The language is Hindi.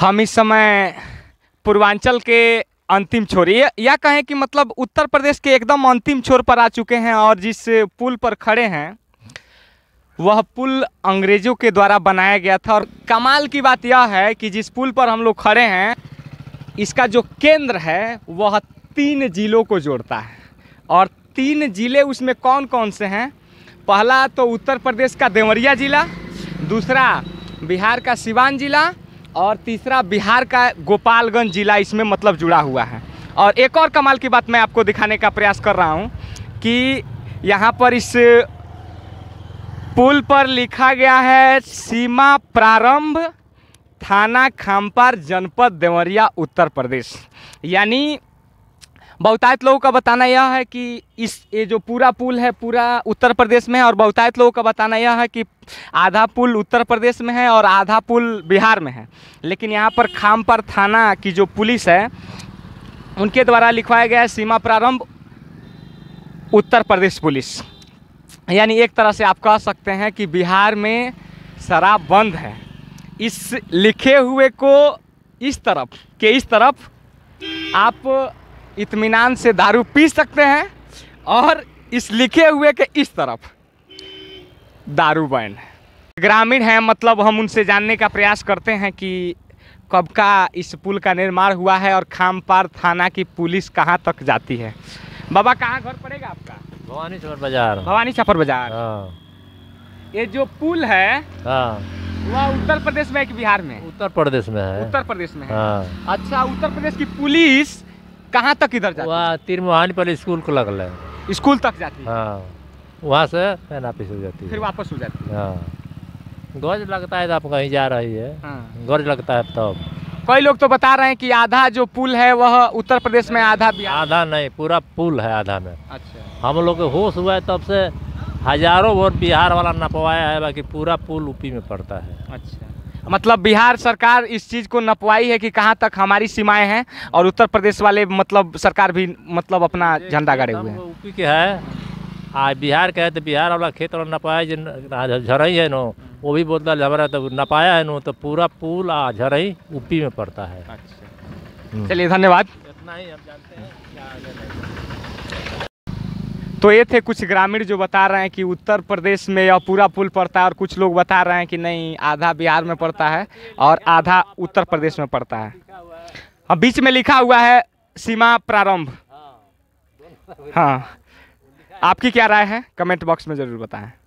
हम इस समय पूर्वांचल के अंतिम छोर या, या कहें कि मतलब उत्तर प्रदेश के एकदम अंतिम छोर पर आ चुके हैं और जिस पुल पर खड़े हैं वह पुल अंग्रेज़ों के द्वारा बनाया गया था और कमाल की बात यह है कि जिस पुल पर हम लोग खड़े हैं इसका जो केंद्र है वह तीन जिलों को जोड़ता है और तीन ज़िले उसमें कौन कौन से हैं पहला तो उत्तर प्रदेश का देवरिया ज़िला दूसरा बिहार का सिवान ज़िला और तीसरा बिहार का गोपालगंज ज़िला इसमें मतलब जुड़ा हुआ है और एक और कमाल की बात मैं आपको दिखाने का प्रयास कर रहा हूँ कि यहाँ पर इस पुल पर लिखा गया है सीमा प्रारंभ थाना खामपार जनपद देवरिया उत्तर प्रदेश यानी बहुतायत लोगों का बताना यह है कि इस ये जो पूरा पुल है पूरा उत्तर प्रदेश में है और बहुतायत लोगों का बताना यह है कि आधा पुल उत्तर प्रदेश में है और आधा पुल बिहार में है लेकिन यहाँ पर खामपर थाना की जो पुलिस है उनके द्वारा लिखवाया गया है सीमा प्रारंभ उत्तर प्रदेश पुलिस यानी एक तरह से आप कह सकते हैं कि बिहार में शराब बंद है इस लिखे हुए को इस तरफ के इस तरफ आप इतमान से दारू पी सकते हैं और इस लिखे हुए के इस तरफ दारू बैन ग्रामीण हैं मतलब हम उनसे जानने का प्रयास करते हैं कि कब का इस पुल का निर्माण हुआ है और खामपार थाना की पुलिस कहाँ तक जाती है बाबा कहाँ घर पड़ेगा आपका भवानी छपर बाजार भवानी छपर बाजार हाँ। ये जो पुल है हाँ। वह उत्तर प्रदेश में है कि बिहार में उत्तर प्रदेश में है उत्तर प्रदेश में है हाँ। अच्छा उत्तर प्रदेश की पुलिस कहाँ तक इधर जाती वहाँ तिरमोहानी पर स्कूल को लगल है स्कूल तक जाती है हाँ वहाँ से पेन ऑफिस हो जाती फिर वापस हो जाती है हाँ गर्ज लगता है तो आप कहीं जा रही है हाँ। गर्ज लगता है तब कई लोग तो बता रहे हैं कि आधा जो पुल है वह उत्तर प्रदेश में आधा भी आधा नहीं पूरा पुल है आधा में अच्छा हम लोग होश हुआ है तब से हजारों वोट बिहार वाला नपवाया है बाकी पूरा पुल यूपी में पड़ता है अच्छा मतलब बिहार सरकार इस चीज़ को नपवाई है कि कहाँ तक हमारी सीमाएं हैं और उत्तर प्रदेश वाले मतलब सरकार भी मतलब अपना झंडा गाड़े हुए हैं के है आ बिहार के है तो बिहार वाला खेत वाला नपाया जो है नो वो भी बोलता हमारा तो नपाया है नो तो पूरा पुल आ झरई ऊपी में पड़ता है अच्छा चलिए धन्यवाद इतना ही हम जानते हैं तो ये थे कुछ ग्रामीण जो बता रहे हैं कि उत्तर प्रदेश में यह पूरा पुल पड़ता है और कुछ लोग बता रहे हैं कि नहीं आधा बिहार में पड़ता है और आधा उत्तर प्रदेश में पड़ता है अब बीच में लिखा हुआ है सीमा प्रारंभ हाँ आपकी क्या राय है कमेंट बॉक्स में ज़रूर बताएं